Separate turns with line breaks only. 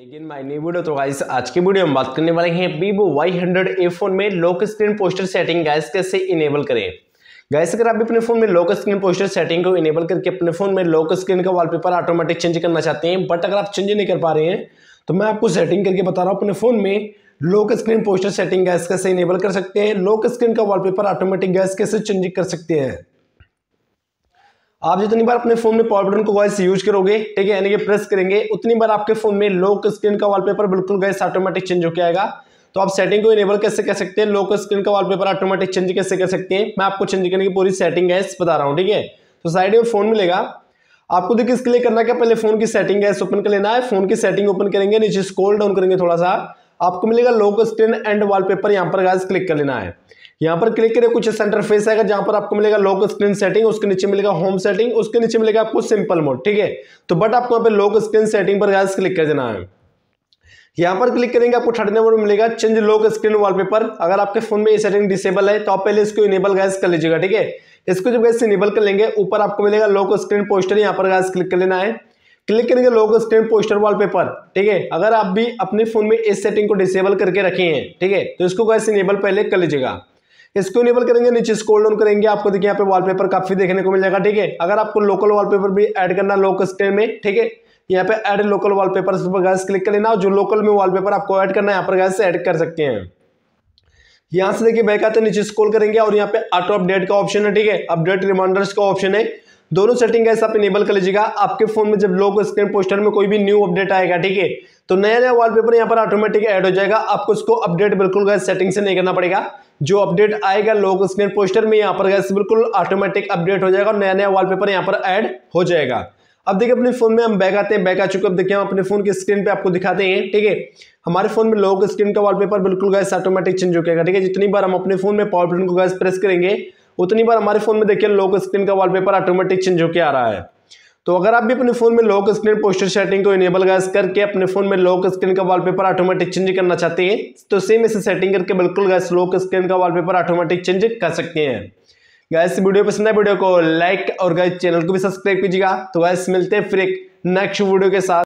लेकिन my new video तो guys आज की वीडियो में बात करने वाले हैं Vivo Y hundred A phone में lock screen poster setting guys कैसे इनेबल करें गाइस अगर आप अपने फोन में लॉक स्क्रीन पोस्टर सेटिंग को इनेबल करके अपने फोन में लॉक स्क्रीन का वॉलपेपर ऑटोमेटिक चेंज करना चाहते हैं बट अगर आप चेंज नहीं कर पा रहे हैं तो मैं आपको सेटिंग करके बता रहा हूँ अपने फोन में lock screen poster setting guys कैसे इनेबल कर सकते हैं लॉक स्क्रीन का वॉलपेपर ऑटोमेटिक गैस कैसे चेंज कर सकते हैं आप जितनी बार अपने फोन में पावर बटन को गैस यूज करोगे ठीक है यानी कि प्रेस करेंगे उतनी बार आपके फोन में लोक स्क्रीन का वॉलपेपर बिल्कुल गैस ऑटोमेटिक चेंज होकर आएगा तो आप सेटिंग को इनेबल कैसे कर सकते हैं लोक स्क्रीन का वॉलपेपर ऑटोमेटिक चेंज कैसे कर सकते हैं मैं आपको चेंज करने की पूरी सेटिंग गैस बता रहा हूँ ठीक है तो साइड में फोन मिलेगा आपको देखिए इसके लिए करना क्या पहले फोन की सेटिंग गैस ओपन कर लेना है फोन की सेटिंग ओपन करेंगे नीचे स्कोल डाउन करेंगे थोड़ा सा आपको मिलेगा लोक स्क्रीन एंड वॉलपेपर यहाँ पर गैस क्लिक कर लेना है यहां पर क्लिक करें कुछ सेंटर फेस आएगा जहां पर आपको मिलेगा लॉक स्क्रीन सेटिंग उसके नीचे मिलेगा होम सेटिंग उसके नीचे मिलेगा आपको सिंपल मोड ठीक है तो बट आपको यहाँ पे लॉक स्क्रीन सेटिंग पर गैस क्लिक कर देना है यहाँ पर क्लिक करेंगे आपको थर्ड नंबर में मिलेगा चेंज लॉक स्क्रीन वॉलपेपर अगर आपके फोन में ये सेटिंग डिसेबल है तो आप पहले इसको इनेबल गैस कर लीजिएगा ठीक है इसको जब गैस इनेबल कर लेंगे ऊपर आपको मिलेगा लॉक स्क्रीन पोस्टर यहाँ पर गैस क्लिक कर लेना है क्लिक करेंगे लॉक स्क्रीन पोस्टर वॉलपेपर ठीक है अगर आप भी अपने फोन में इस सेटिंग को डिसेबल करके रखे हैं ठीक है तो इसको गैस इनेबल पहले कर लीजिएगा इसको इनेबल करेंगे नीचे स्कोल डाउन करेंगे आपको देखिए यहाँ पे वॉलपेपर काफी देखने को मिल जाएगा ठीक है अगर आपको लोकल वॉलपेपर भी ऐड करना लोक स्क्रीन में ठीक है यहाँ पे ऐड लोकल वॉलपेपर पर गैस क्लिक कर लेना जो लोकल में वॉलपेपर आपको ऐड करना है यहाँ पर गैस से ऐड कर सकते हैं यहाँ से देखिए बैक आते नीचे स्कोल करेंगे और यहाँ पे ऑटो अपडेट का ऑप्शन है ठीक है अपडेट रिमाइंडर्स का ऑप्शन है दोनों सेटिंग गैस आप इनेबल कर लीजिएगा आपके फोन में जब लोग स्क्रीन पोस्टर में कोई भी न्यू अपडेट आएगा ठीक है तो नया नया वॉलपेपर यहाँ पर ऑटोमेटिक ऐड हो जाएगा आपको इसको अपडेट बिल्कुल गैस सेटिंग से नहीं करना पड़ेगा जो अपडेट आएगा लोग स्क्रीन पोस्टर में यहाँ पर गैस बिल्कुल ऑटोमेटिक अपडेट हो जाएगा और नया नया वॉलपेपर यहाँ पर एड हो जाएगा अब देखिए अपने फोन में हम बैग आते हैं बैग आ चुके अब देखिए हम अपने फोन की स्क्रीन पे आपको दिखाते हैं ठीक है हमारे फोन में लोग स्क्रीन का वॉलपेपर बिल्कुल गैस ऑटोमेटिक चेंज हो जाएगा ठीक है जितनी बार हम अपने फोन में पावर बटन को गैस प्रेस करेंगे उतनी बार हमारे फ़ोन में देखिए लॉक स्क्रीन का वॉलपेपर ऑटोमेटिक चेंज होकर आ रहा है तो अगर आप भी अपने फ़ोन में लॉक स्क्रीन पोस्टर सेटिंग को इनेबल गैस करके अपने फ़ोन में लॉक स्क्रीन का वॉलपेपर ऑटोमेटिक चेंज करना चाहते हैं तो सेम इसे सेटिंग करके बिल्कुल गैस लॉक स्क्रीन का वॉलपेपर ऑटोमेटिक चेंज कर सकते हैं गैस वीडियो पसंद है वीडियो को लाइक और गैस चैनल को भी सब्सक्राइब कीजिएगा तो गैस मिलते हैं फिर एक नेक्स्ट वीडियो के साथ